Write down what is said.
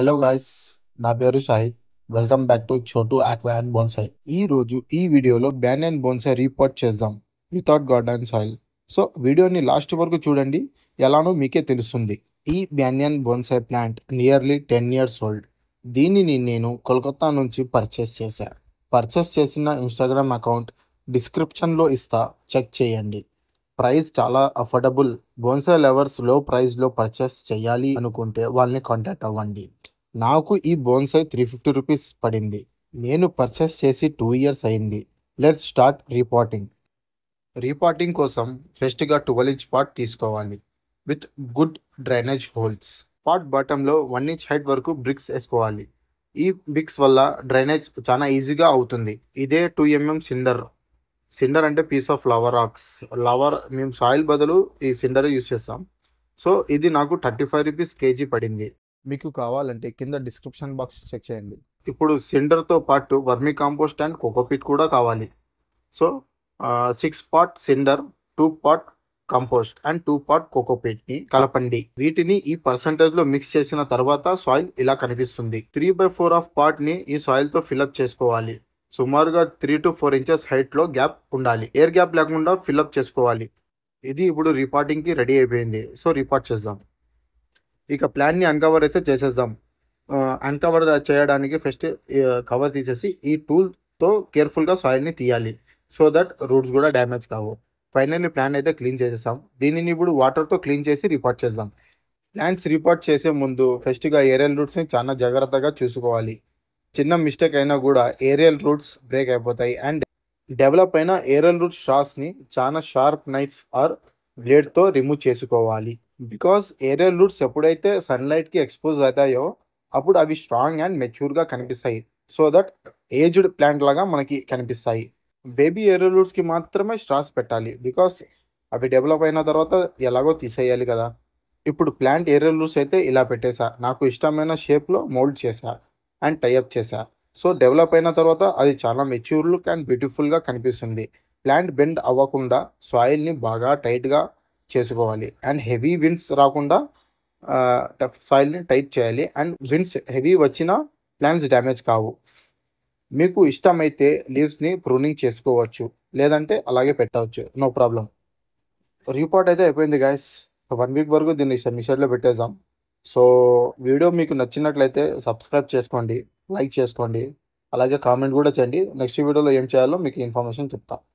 hello guys నా పేరు Sai welcome back to Chotu aqua and bonsai ఈ రోజు ఈ వీడియోలో బ్యాన్ అండ్ బోన్సాయి రీపోర్ట్ చేద్దాం వితౌట్ గార్డెన్ సాయిల్ సో వీడియోని లాస్ట్ వరకు చూడండి ఎలానో మీకే తెలుస్తుంది ఈ banyan bonsai plant nearly ten years old దీనిని నేను కోల్కత్తా నుంచి పర్చేస్ చేశాను పర్చేస్ చేసిన ఇన్స్టాగ్రామ్ అకౌంట్ డిస్క్రిప్షన్లో ఇస్తా చెక్ చేయండి ప్రైస్ చాలా అఫోర్డబుల్ బోన్సా లవర్స్ లో ప్రైస్లో పర్చేస్ చేయాలి అనుకుంటే వాళ్ళని కాంటాక్ట్ అవ్వండి నాకు ఈ బోన్సై త్రీ ఫిఫ్టీ రూపీస్ పడింది నేను పర్చేస్ చేసి టూ ఇయర్స్ అయింది లెట్స్ స్టార్ట్ రీపాటింగ్ రీపాటింగ్ కోసం ఫెస్ట్గా ట్వెల్వ్ ఇంచ్ పాట్ తీసుకోవాలి with good drainage holes pot బాటంలో వన్ ఇంచ్ హైట్ వరకు బ్రిక్స్ వేసుకోవాలి ఈ బ్రిక్స్ వల్ల డ్రైనేజ్ చాలా ఈజీగా అవుతుంది ఇదే టూ ఎంఎం సిండర్ సిండర్ అంటే piece of lava rocks lava మేము సాయిల్ బదులు ఈ సిండర్ యూస్ చేస్తాం సో ఇది నాకు థర్టీ ఫైవ్ రూపీస్ కేజీ పడింది మీకు కావాలంటే కింద డిస్క్రిప్షన్ బాక్స్ చెక్ చేయండి ఇప్పుడు సిండర్తో పాటు వర్మి కాంపోస్ట్ అండ్ కోకోపీట్ కూడా కావాలి so six part cinder two part compost and two part కోకోపిట్ని కలపండి వీటిని ఈ పర్సంటేజ్లో మిక్స్ చేసిన తర్వాత సాయిల్ ఇలా కనిపిస్తుంది త్రీ బై ఫోర్ ఆఫ్ పార్ట్ని ఈ సాయిల్తో ఫిల్అప్ చేసుకోవాలి సుమారుగా త్రీ టు ఫోర్ ఇంచెస్ హైట్లో గ్యాప్ ఉండాలి ఎయిర్ గ్యాప్ లేకుండా ఫిల్అప్ చేసుకోవాలి ఇది ఇప్పుడు రిపార్టింగ్కి రెడీ అయిపోయింది సో రిపార్ట్ చేద్దాం ఇక ప్లాన్ని అన్కవర్ అయితే చేసేద్దాం అన్కవర్ చేయడానికి ఫస్ట్ కవర్ తీసేసి ఈ టూల్తో కేర్ఫుల్గా సాయిల్ని తీయాలి సో దట్ రూట్స్ కూడా డ్యామేజ్ కావు ఫైనల్లీ ప్లాన్ అయితే క్లీన్ చేసేసాం దీనిని ఇప్పుడు వాటర్తో క్లీన్ చేసి రిపార్ట్ చేద్దాం ప్లాంట్స్ రిపోర్ట్ చేసే ముందు ఫస్ట్గా ఏరియల్ రూట్స్ని చాలా జాగ్రత్తగా చూసుకోవాలి చిన్న మిస్టేక్ అయినా కూడా ఏరియల్ రూట్స్ బ్రేక్ అయిపోతాయి అండ్ డెవలప్ అయిన ఏరియల్ రూట్ స్ట్రాస్ని చాలా షార్ప్ నైఫ్ ఆర్ బ్లేడ్తో రిమూవ్ చేసుకోవాలి బికాస్ ఏరియల్ రూట్స్ ఎప్పుడైతే సన్లైట్కి ఎక్స్పోజ్ అవుతాయో అప్పుడు అవి స్ట్రాంగ్ అండ్ మెచ్యూర్గా కనిపిస్తాయి సో దట్ ఏజ్డ్ ప్లాంట్ లాగా మనకి కనిపిస్తాయి బేబీ ఏరియల్ రూట్స్కి మాత్రమే స్ట్రాస్ పెట్టాలి బికాస్ అవి డెవలప్ అయిన తర్వాత ఎలాగో తీసేయాలి కదా ఇప్పుడు ప్లాంట్ ఏరియల్ రూట్స్ అయితే ఇలా పెట్టేశా నాకు ఇష్టమైన షేప్లో మోల్డ్ చేశా అండ్ టైఅప్ చేశా సో డెవలప్ అయిన తర్వాత అది చాలా మెచ్యూర్ లుక్ అండ్ బ్యూటిఫుల్గా కనిపిస్తుంది ప్లాంట్ బెండ్ అవ్వకుండా సాయిల్ని బాగా టైట్గా చేసుకోవాలి అండ్ హెవీ విండ్స్ రాకుండా సాయిల్ని టైట్ చేయాలి అండ్ విండ్స్ హెవీ వచ్చినా ప్లాంట్స్ డ్యామేజ్ కావు మీకు ఇష్టమైతే లీవ్స్ని ప్రూనింగ్ చేసుకోవచ్చు లేదంటే అలాగే పెట్టవచ్చు నో ప్రాబ్లం రీపార్ట్ అయితే అయిపోయింది గాయస్ వన్ వీక్ వరకు దీన్ని మిషన్లో పెట్టేద్దాం సో వీడియో మీకు నచ్చినట్లయితే సబ్స్క్రైబ్ చేసుకోండి లైక్ చేసుకోండి అలాగే కామెంట్ కూడా చేయండి నెక్స్ట్ వీడియోలో ఏం చేయాలో మీకు ఇన్ఫర్మేషన్ చెప్తాను